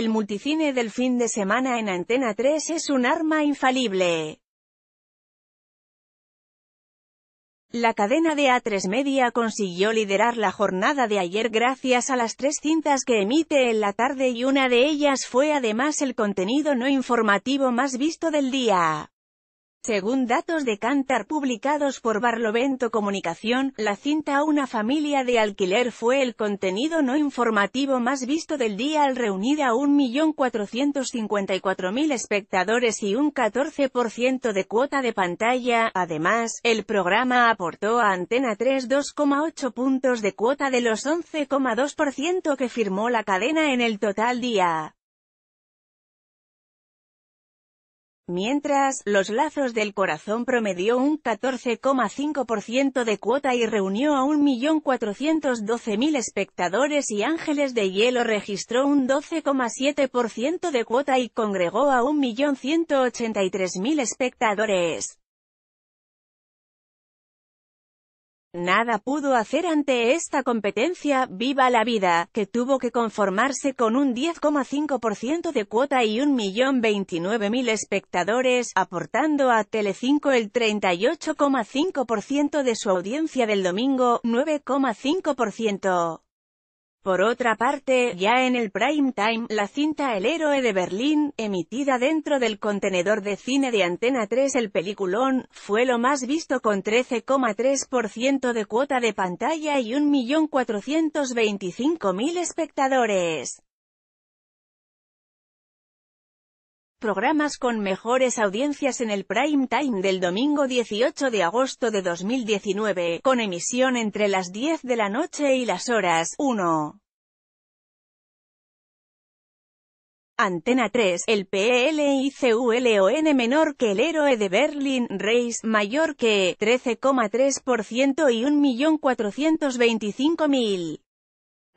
El multicine del fin de semana en Antena 3 es un arma infalible. La cadena de A3 Media consiguió liderar la jornada de ayer gracias a las tres cintas que emite en la tarde y una de ellas fue además el contenido no informativo más visto del día. Según datos de Cantar publicados por Barlovento Comunicación, la cinta una familia de alquiler fue el contenido no informativo más visto del día al reunir a 1.454.000 espectadores y un 14% de cuota de pantalla. Además, el programa aportó a Antena 3 2,8 puntos de cuota de los 11,2% que firmó la cadena en el total día. mientras Los Lazos del Corazón promedió un 14,5% de cuota y reunió a 1.412.000 espectadores y Ángeles de Hielo registró un 12,7% de cuota y congregó a 1.183.000 espectadores. Nada pudo hacer ante esta competencia, viva la vida, que tuvo que conformarse con un 10,5% de cuota y 1.029.000 espectadores, aportando a Telecinco el 38,5% de su audiencia del domingo, 9,5%. Por otra parte, ya en el prime time, la cinta El héroe de Berlín, emitida dentro del contenedor de cine de Antena 3 el peliculón, fue lo más visto con 13,3% de cuota de pantalla y 1.425.000 espectadores. programas con mejores audiencias en el prime time del domingo 18 de agosto de 2019, con emisión entre las 10 de la noche y las horas 1. Antena 3, el PLICULON menor que el héroe de Berlín, Reis, mayor que 13,3% y 1.425.000.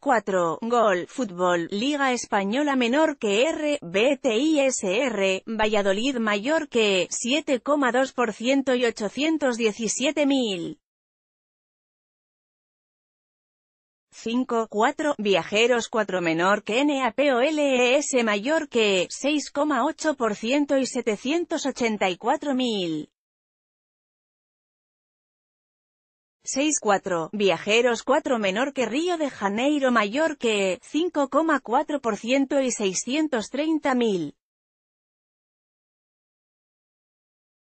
4. Gol, Fútbol, Liga Española Menor que R, BTISR, Valladolid Mayor que 7,2% y 817.000. 5, 4, viajeros 4 menor que NAPOLES mayor que 6,8% y 784.000. 6,4, viajeros 4 menor que Río de Janeiro mayor que 5,4% y 630.000.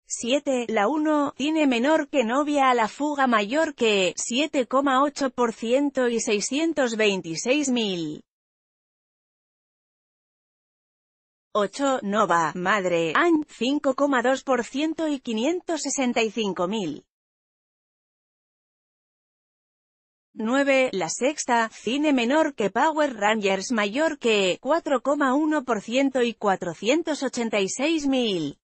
7. La 1, tiene menor que novia a la fuga mayor que 7,8% y 626.000. 8. Nova, madre, AN, 5,2% y 565.000. 9. La sexta, cine menor que Power Rangers mayor que 4,1% y 486 mil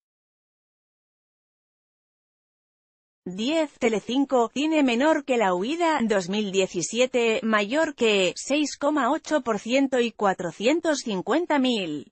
10. Telecinco, cine menor que La Huida, 2017, mayor que 6,8% y 450 mil